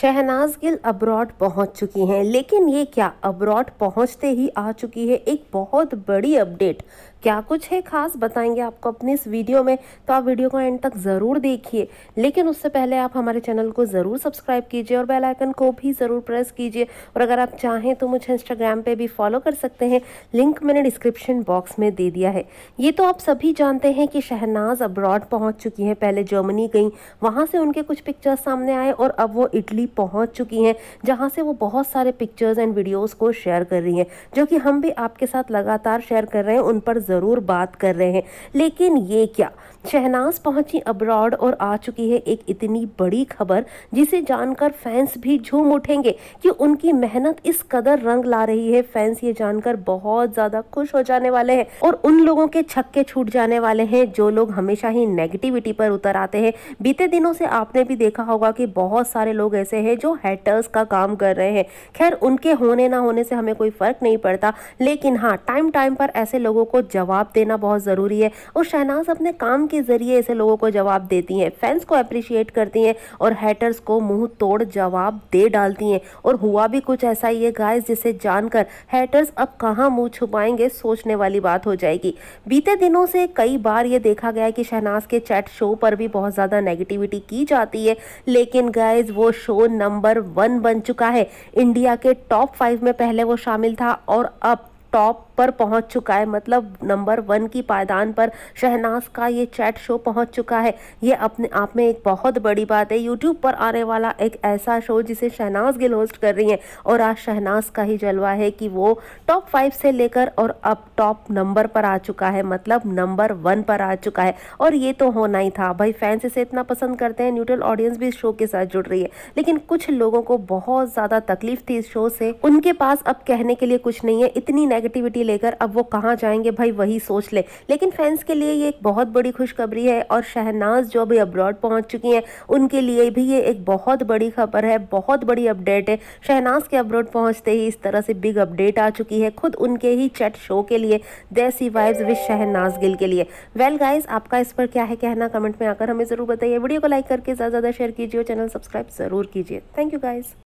Shehnaaz Gill abroad पहुंच चुकी हैं लेकिन ये क्या अब्रॉड पहुंचते ही आ चुकी है एक बहुत बड़ी अपडेट क्या कुछ है खास बताएंगे आपको अपने इस वीडियो में तो आप वीडियो को एंड तक ज़रूर देखिए लेकिन उससे पहले आप हमारे चैनल को ज़रूर सब्सक्राइब कीजिए और बेल आइकन को भी ज़रूर प्रेस कीजिए और अगर आप चाहें तो मुझे इंस्टाग्राम पे भी फॉलो कर सकते हैं लिंक मैंने डिस्क्रिप्शन बॉक्स में दे दिया है ये तो आप सभी जानते हैं कि शहनाज अब्रॉड पहुँच चुकी हैं पहले जर्मनी गई वहाँ से उनके कुछ पिक्चर्स सामने आए और अब वो इटली पहुंच चुकी हैं जहां से वो बहुत सारे पिक्चर्स एंड वीडियोस को शेयर कर रही हैं जो कि हम भी आपके साथ लगातार शेयर कर रहे हैं उन पर ज़रूर बात कर रहे हैं लेकिन ये क्या शहनाज पहुंची अब्रॉड और आ चुकी है एक इतनी बड़ी खबर जिसे जानकर फैंस भी झूम उठेंगे कि उनकी मेहनत इस कदर रंग ला रही है फैंस ये जानकर बहुत ज़्यादा खुश हो जाने वाले हैं और उन लोगों के छक्के छूट जाने वाले हैं जो लोग हमेशा ही नेगेटिविटी पर उतर आते हैं बीते दिनों से आपने भी देखा होगा कि बहुत सारे लोग ऐसे ऐसे है जो हैटर्स का काम कर रहे हैं खैर उनके होने ना होने से हमें कोई फ़र्क नहीं पड़ता लेकिन हाँ टाइम टाइम पर ऐसे लोगों को जवाब देना बहुत ज़रूरी है और शहनाज अपने काम के ज़रिए ऐसे लोगों को जवाब देती हैं फैंस को अप्रिशिएट करती हैं और हैटर्स को मुंह तोड़ जवाब दे डालती हैं और हुआ भी कुछ ऐसा ही है गाइस जिसे जानकर हैटर्स अब कहाँ मुंह छुपाएंगे सोचने वाली बात हो जाएगी बीते दिनों से कई बार ये देखा गया कि शहनाज के चैट शो पर भी बहुत ज़्यादा नेगेटिविटी की जाती है लेकिन गाइज वो शो नंबर वन बन चुका है इंडिया के टॉप फाइव में पहले वो शामिल था और अब टॉप पर पहुंच चुका है मतलब नंबर वन की पायदान पर शहनाज का ये चैट शो पहुंच चुका है ये अपने आप में एक बहुत बड़ी बात है यूट्यूब पर आने वाला एक ऐसा शो जिसे शहनाज गिल होस्ट कर रही हैं और आज शहनाज का ही जलवा है कि वो टॉप फाइव से लेकर और अब टॉप नंबर पर आ चुका है मतलब नंबर वन पर आ चुका है और ये तो होना ही था भाई फैंस इसे इतना पसंद करते हैं न्यूट्रल ऑडियंस भी इस शो के साथ जुड़ रही है लेकिन कुछ लोगों को बहुत ज़्यादा तकलीफ थी इस शो से उनके पास अब कहने के लिए कुछ नहीं है इतनी नेगेटिविटी लेकर अब वो कहाँ जाएंगे भाई वही सोच ले लेकिन फैंस के लिए ये एक बहुत बड़ी खुशखबरी है और शहनाज जो अभी अब्रॉड पहुँच चुकी हैं उनके लिए भी ये एक बहुत बड़ी खबर है बहुत बड़ी अपडेट है शहनाज के अब्रॉड पहुँचते ही इस तरह से बिग अपडेट आ चुकी है खुद उनके ही चैट शो के लिए देसी वाइव्स विद शहनाज गिल के लिए वेल गाइज आपका इस पर क्या है कहना कमेंट में आकर हमें ज़रूर बताइए वीडियो को लाइक करके ज़्यादा ज़्यादा शेयर कीजिए और चैनल सब्सक्राइब ज़रूर कीजिए थैंक यू गाइज़